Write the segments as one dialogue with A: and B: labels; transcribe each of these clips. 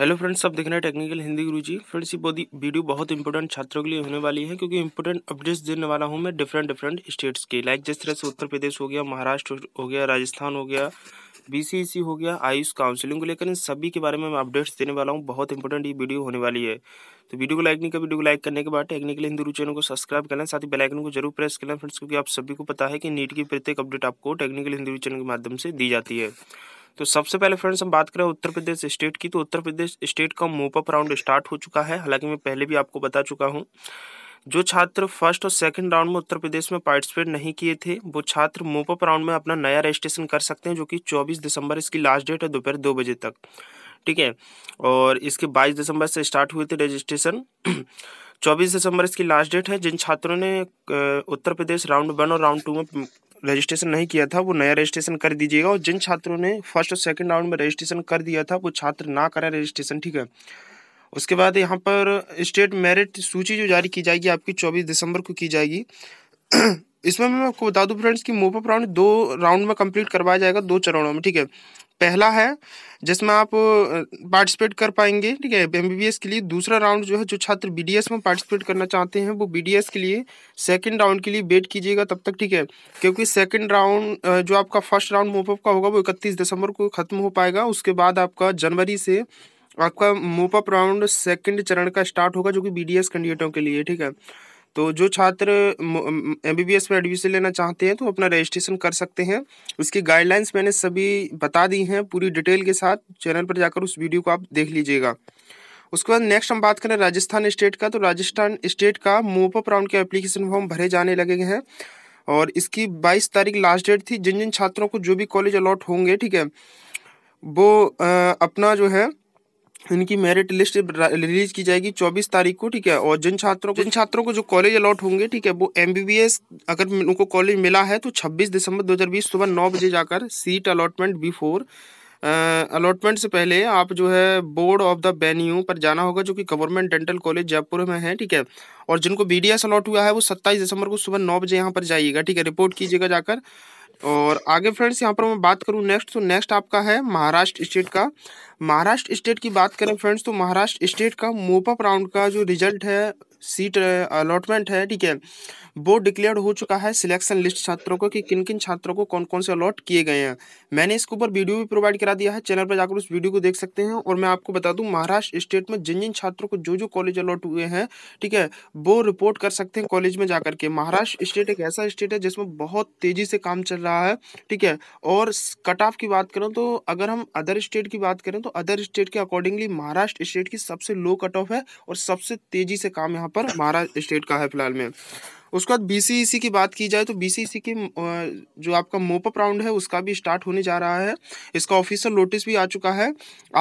A: hello friends सब देख रहे हैं टेक्निकल हिंदी गुरु जी फ्रेंड्स ये बहुत वीडियो बहुत इंपॉर्टेंट छात्रों के लिए होने वाली है क्योंकि इंपॉर्टेंट अपडेट्स देने वाला हूँ मैं डिफरेंट डिफरेंट स्टेट्स के लाइक जिस तरह से उत्तर प्रदेश हो गया महाराष्ट्र हो गया राजस्थान हो गया बीसीसी e हो गया आयुष काउंसिलिंग को लेकर इन सभी के बारे में मैं अपडेट्स देने वाला हूँ बहुत इंपॉर्टेंट ये वीडियो होने वाली है तो वीडियो को लाइक नहीं कर वीडियो को लाइक करने के बाद टेक्निकल हिंदी गुरु चैनल को सब्सक्राइब लें साथ ही बेलाइकन को जरूर प्रेस कर लें फ्रेंड्स क्योंकि आप सभी को पता है कि नीट की प्रत्येक अपडेट आपको टेक्निकल हिंदी चैनल के माध्यम से दी जाती है तो सबसे पहले फ्रेंड्स हम बात करें उत्तर प्रदेश स्टेट की तो उत्तर प्रदेश स्टेट का मोपअप राउंड स्टार्ट हो चुका है हालांकि मैं पहले भी आपको बता चुका हूँ जो छात्र फर्स्ट और सेकंड राउंड में उत्तर प्रदेश में पार्टिसिपेट नहीं किए थे वो छात्र मोपअप राउंड में अपना नया रजिस्ट्रेशन कर सकते हैं जो कि 24 दिसंबर इसकी लास्ट डेट है दोपहर दो बजे तक ठीक है और इसके 22 दिसंबर से स्टार्ट हुए थे रजिस्ट्रेशन 24 दिसंबर इसकी लास्ट डेट है जिन छात्रों ने उत्तर प्रदेश राउंड वन और राउंड टू में रजिस्ट्रेशन नहीं किया था वो नया रजिस्ट्रेशन कर दीजिएगा और जिन छात्रों ने फर्स्ट और सेकेंड राउंड में रजिस्ट्रेशन कर दिया था वो छात्र ना करें रजिस्ट्रेशन ठीक है उसके बाद यहाँ पर स्टेट मेरिट सूची जो जारी की जाएगी आपकी चौबीस दिसंबर को की जाएगी इसमें मैं आपको बता दूँ फ्रेंड्स कि मोपअप राउंड दो राउंड में कंप्लीट करवाया जाएगा दो चरणों में ठीक है पहला है जिसमें आप पार्टिसिपेट कर पाएंगे ठीक है एम के लिए दूसरा राउंड जो है जो छात्र बी में पार्टिसिपेट करना चाहते हैं वो बी के लिए सेकंड राउंड के लिए वेट कीजिएगा तब तक ठीक है क्योंकि सेकंड राउंड जो आपका फर्स्ट राउंड मोपअप का होगा वो इकतीस दिसंबर को ख़त्म हो पाएगा उसके बाद आपका जनवरी से आपका मोपअप राउंड सेकेंड चरण का स्टार्ट होगा जो कि बी कैंडिडेटों के लिए ठीक है तो जो छात्र एम बी बी एस में एडमिशन लेना चाहते हैं तो अपना रजिस्ट्रेशन कर सकते हैं उसकी गाइडलाइंस मैंने सभी बता दी हैं पूरी डिटेल के साथ चैनल पर जाकर उस वीडियो को आप देख लीजिएगा उसके बाद नेक्स्ट हम बात करें राजस्थान स्टेट का तो राजस्थान स्टेट का मोपअप राउंड के एप्लीकेशन फॉर्म भरे जाने लगे हैं और इसकी 22 तारीख लास्ट डेट थी जिन जिन छात्रों को जो भी कॉलेज अलॉट होंगे ठीक है वो आ, अपना जो है इनकी मेरिट लिस्ट रिलीज की जाएगी चौबीस तारीख को ठीक है और जिन छात्रों को जिन छात्रों को जो कॉलेज अलॉट होंगे ठीक है वो एम अगर उनको कॉलेज मिला है तो छब्बीस दिसंबर दो हज़ार बीस सुबह नौ बजे जाकर सीट अलॉटमेंट बिफोर अलॉटमेंट से पहले आप जो है बोर्ड ऑफ द वेन्यू पर जाना होगा जो कि गवर्नमेंट डेंटल कॉलेज जयपुर में है ठीक है और जिनको बी डी एस अलॉट हुआ है वो सत्ताईस दिसंबर को सुबह नौ बजे यहाँ पर जाइएगा ठीक है रिपोर्ट कीजिएगा जाकर और आगे फ्रेंड्स यहाँ पर मैं बात करूँ नेक्स्ट तो नेक्स्ट आपका है महाराष्ट्र स्टेट का महाराष्ट्र स्टेट की बात करें फ्रेंड्स तो महाराष्ट्र स्टेट का मोपअप राउंड का जो रिजल्ट है सीट अलॉटमेंट है ठीक है वो डिक्लेयर हो चुका है सिलेक्शन लिस्ट छात्रों को कि किन किन छात्रों को कौन कौन से अलॉट किए गए हैं मैंने इसके ऊपर वीडियो भी प्रोवाइड करा दिया है चैनल पर जाकर उस वीडियो को देख सकते हैं और मैं आपको बता दूं महाराष्ट्र स्टेट में जिन जिन छात्रों को जो जो कॉलेज अलॉट हुए हैं ठीक है वो रिपोर्ट कर सकते हैं कॉलेज में जाकर के महाराष्ट्र स्टेट एक ऐसा स्टेट है जिसमें बहुत तेज़ी से काम चल रहा है ठीक है और कट ऑफ तो की बात करें तो अगर हम अदर स्टेट की बात करें तो अदर स्टेट के अकॉर्डिंगली महाराष्ट्र स्टेट की सबसे लो कट ऑफ है और सबसे तेजी से काम यहाँ पर महाराष्ट्र स्टेट का है फिलहाल में उसके बाद बीसीईसी e की बात की जाए तो बीसीईसी e की जो आपका मोपअप राउंड है उसका भी स्टार्ट होने जा रहा है इसका ऑफिशियल नोटिस भी आ चुका है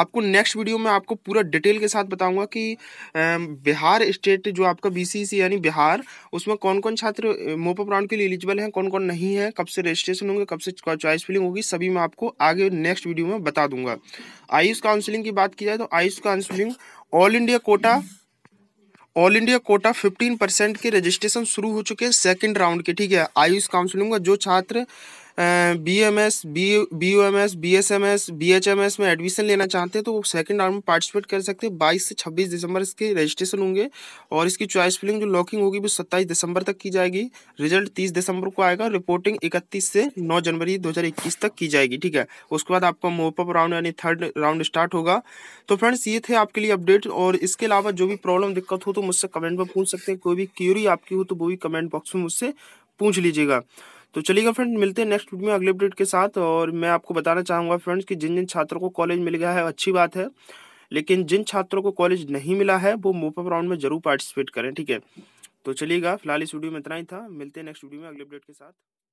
A: आपको नेक्स्ट वीडियो में आपको पूरा डिटेल के साथ बताऊंगा कि बिहार स्टेट जो आपका बीसीईसी e यानी बिहार उसमें कौन कौन छात्र मोपअप राउंड के लिए एलिजिबल हैं कौन कौन नहीं है कब से रजिस्ट्रेशन होंगे कब से चॉइस फिलिंग होगी सभी मैं आपको आगे नेक्स्ट वीडियो में बता दूंगा आयुष काउंसिलिंग की बात की जाए तो AYUSH counselling all India quota all India quota 15 percent के रजिस्ट्रेशन शुरू हो चुके हैं सेकंड राउंड के ठीक है आयुष काउंसिलिंग का जो छात्र B M S B B U M S B S M S B H M S में एडमिशन लेना चाहते हैं तो वो सेकेंड राउंड में पार्टिसिपेट कर सकते हैं बाईस से छब्बीस दिसंबर इसके रजिस्ट्रेशन होंगे और इसकी चॉइस फिलिंग जो लॉकिंग होगी वो सत्ताईस दिसंबर तक की जाएगी रिजल्ट तीस दिसंबर को आएगा रिपोर्टिंग इकतीस से नौ जनवरी दो तक की जाएगी ठीक है उसके बाद आपका मोपअप राउंड यानी थर्ड राउंड स्टार्ट होगा तो फ्रेंड्स ये थे आपके लिए अपडेट और इसके अलावा जो भी प्रॉब्लम दिक्कत हो तो मुझसे कमेंट में पूछ सकते हैं कोई भी क्यूरी आपकी हो तो वो भी कमेंट बॉक्स में मुझसे पूछ लीजिएगा तो चलिएगा फ्रेंड मिलते हैं नेक्स्ट वीडियो में अगले अपडेट के साथ और मैं आपको बताना चाहूँगा फ्रेंड्स कि जिन जिन छात्रों को कॉलेज मिल गया है अच्छी बात है लेकिन जिन छात्रों को कॉलेज नहीं मिला है वो मोपअप राउंड में जरूर पार्टिसिपेट करें ठीक है तो चलिएगा फिलहाल इस वीडियो में इतना ही था मिलते हैं नेक्स्ट वीडियो में अगले अपडेट के साथ